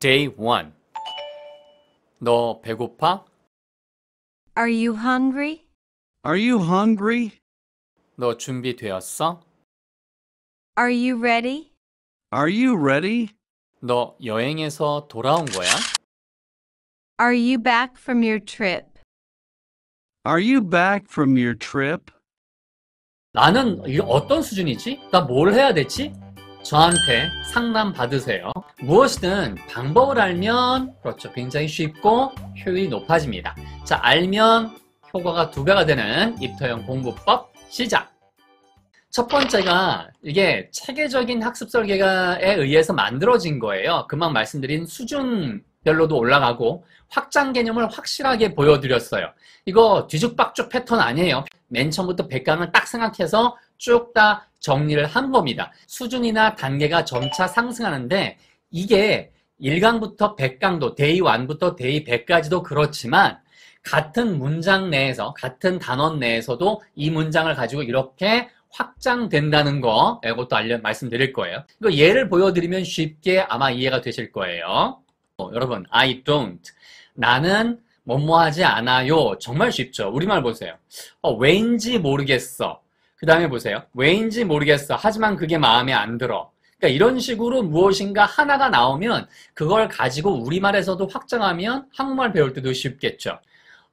Day 1. 너 배고파? Are you hungry? Are you hungry? 너 준비되었어? Are you ready? Are you ready? 너 여행에서 돌아온 거야? Are you back from your trip? Are you back from your trip? 나는 이- 어떤 수준이지? 나 뭘 해야 되지? 저한테 상담 받으세요. 무엇이든 방법을 알면 그렇죠. 굉장히 쉽고 효율이 높아집니다. 자, 알면 효과가 두 배가 되는 입터형 공부법 시작! 첫 번째가 이게 체계적인 학습 설계에 가 의해서 만들어진 거예요. 금방 말씀드린 수준별로도 올라가고 확장 개념을 확실하게 보여드렸어요. 이거 뒤죽박죽 패턴 아니에요. 맨 처음부터 100강을 딱 생각해서 쭉 다 정리를 한 겁니다. 수준이나 단계가 점차 상승하는데 이게 1강부터 100강도, 데이 1부터 데이 100까지도 그렇지만 같은 문장 내에서, 같은 단원 내에서도 이 문장을 가지고 이렇게 확장된다는 거, 이것도 알려, 말씀드릴 거예요. 이거 예를 보여드리면 쉽게 아마 이해가 되실 거예요. 어, 여러분, I don't. 나는 뭐뭐 하지 않아요. 정말 쉽죠. 우리말 보세요. 어, 왠지 모르겠어. 그 다음에 보세요. 왜인지 모르겠어. 하지만 그게 마음에 안 들어. 그러니까 이런 식으로 무엇인가 하나가 나오면 그걸 가지고 우리말에서도 확장하면 한국말 배울 때도 쉽겠죠.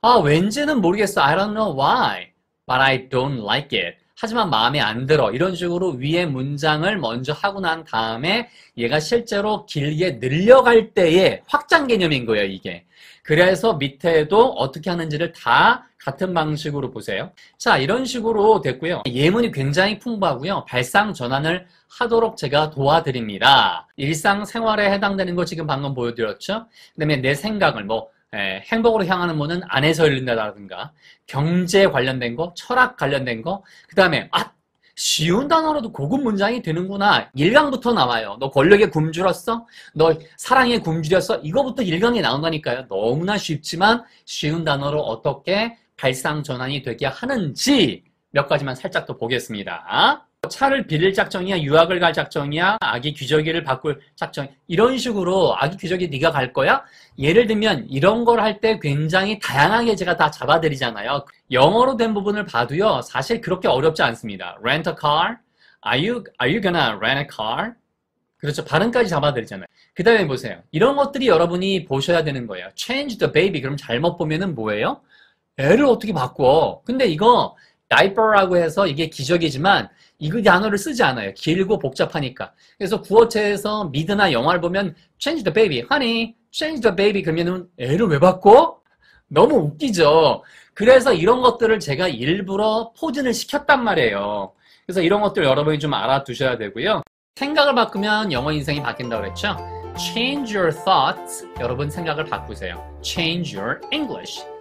아, 왠지는 모르겠어. I don't know why, but I don't like it. 하지만 마음에 안 들어. 이런 식으로 위에 문장을 먼저 하고 난 다음에 얘가 실제로 길게 늘려갈 때의 확장 개념인 거예요, 이게. 그래서 밑에도 어떻게 하는지를 다 같은 방식으로 보세요. 자, 이런 식으로 됐고요. 예문이 굉장히 풍부하고요. 발상 전환을 하도록 제가 도와드립니다. 일상생활에 해당되는 거 지금 방금 보여드렸죠? 그 다음에 내 생각을 뭐 예, 행복으로 향하는 문은 안에서 열린다라든가 경제 관련된 거, 철학 관련된 거, 그 다음에 아 쉬운 단어로도 고급 문장이 되는구나. 1강부터 나와요. 너 권력의 굶주렸어? 너 사랑의 굶주렸어? 이거부터 1강에 나온다니까요. 너무나 쉽지만 쉬운 단어로 어떻게 발상 전환이 되게 하는지 몇 가지만 살짝 더 보겠습니다. 차를 빌릴 작정이야 유학을 갈 작정이야 아기 귀저귀를 바꿀 작정 이런 식으로 아기 귀저귀 네가 갈 거야 예를 들면 이런 걸 할 때 굉장히 다양하게 제가 다 잡아드리잖아요 영어로 된 부분을 봐도요 사실 그렇게 어렵지 않습니다 rent a car are you, are you gonna rent a car 그렇죠 발음까지 잡아드리잖아요 그 다음에 보세요 이런 것들이 여러분이 보셔야 되는 거예요 change the baby 그럼 잘못 보면은 뭐예요 애를 어떻게 바꿔 근데 이거 라이퍼라고 해서 이게 기적이지만 이 단어를 쓰지 않아요. 길고 복잡하니까. 그래서 구어체에서 미드나 영화를 보면 change the baby, honey, change the baby 그러면 애를 왜 바꿔? 너무 웃기죠. 그래서 이런 것들을 제가 일부러 포진을 시켰단 말이에요. 그래서 이런 것들 여러분이 좀 알아두셔야 되고요. 생각을 바꾸면 영어 인생이 바뀐다고 그랬죠? Change your thoughts. 여러분 생각을 바꾸세요. Change your English.